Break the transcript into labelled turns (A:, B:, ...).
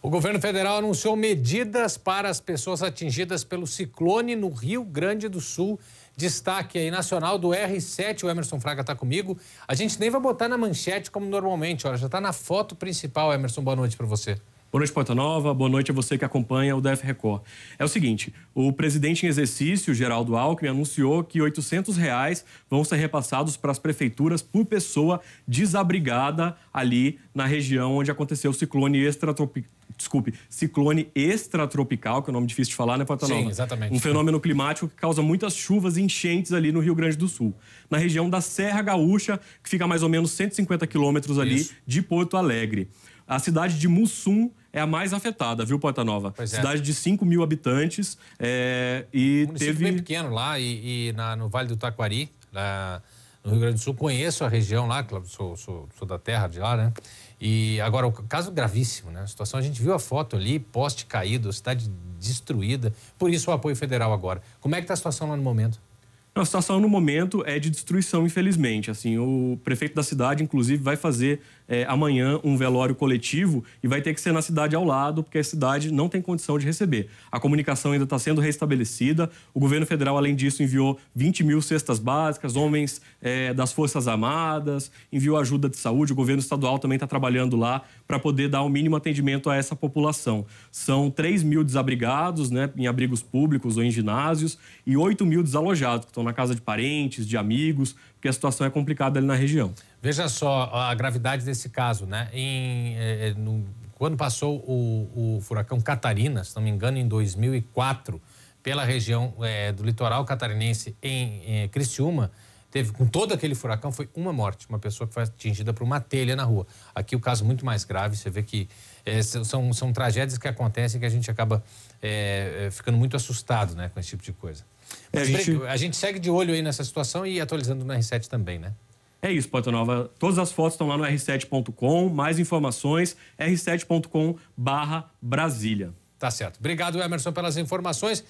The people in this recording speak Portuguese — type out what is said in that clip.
A: O governo federal anunciou medidas para as pessoas atingidas pelo ciclone no Rio Grande do Sul. Destaque aí nacional do R7, o Emerson Fraga está comigo. A gente nem vai botar na manchete como normalmente, olha, já está na foto principal. Emerson, boa noite para você.
B: Boa noite, Ponta Nova. Boa noite a você que acompanha o DF Record. É o seguinte, o presidente em exercício, Geraldo Alckmin, anunciou que R$ 800 reais vão ser repassados para as prefeituras por pessoa desabrigada ali na região onde aconteceu o ciclone extratropical desculpe, ciclone extratropical, que é um nome difícil de falar, né, Nova? Sim, exatamente. Um fenômeno climático que causa muitas chuvas e enchentes ali no Rio Grande do Sul. Na região da Serra Gaúcha, que fica a mais ou menos 150 quilômetros ali Isso. de Porto Alegre. A cidade de Mussum é
A: a mais afetada, viu, Porta Nova? Pois é. Cidade de
B: 5 mil habitantes é,
A: e um teve... bem pequeno lá e, e na, no Vale do Taquari, na no Rio Grande do Sul. Conheço a região lá, sou, sou, sou da terra de lá, né? E agora, o caso gravíssimo, né? A situação, a gente viu a foto ali, poste caído, cidade destruída. Por isso o apoio federal agora. Como é que está a situação lá no momento? A situação no momento é de destruição, infelizmente. Assim, o
B: prefeito da cidade, inclusive, vai fazer é, amanhã um velório coletivo e vai ter que ser na cidade ao lado, porque a cidade não tem condição de receber. A comunicação ainda está sendo restabelecida. O governo federal, além disso, enviou 20 mil cestas básicas, homens é, das Forças Armadas, enviou ajuda de saúde. O governo estadual também está trabalhando lá para poder dar o um mínimo atendimento a essa população. São 3 mil desabrigados, né, em abrigos públicos ou em ginásios, e 8 mil desalojados que estão na casa de parentes, de amigos, porque a situação é complicada ali na região.
A: Veja só a gravidade desse caso, né? Em, eh, eh, no, quando passou o, o, furacão Catarina, se não me engano, em 2004, pela região é, do litoral catarinense em, em Criciúma, teve, com todo aquele furacão, foi uma morte, uma pessoa que foi atingida por uma telha na rua. Aqui o caso muito mais grave, você vê que é, são, são tragédias que acontecem que a gente acaba é, é, ficando muito assustado né, com esse tipo de coisa. É, a, gente... a, gente... segue de olho aí nessa situação e atualizando no R7 também, né? É isso, Porta
B: Nova. Todas as fotos estão lá no r7.com. Mais informações, r7.com barra Brasília. Tá certo. Obrigado, Emerson, pelas informações.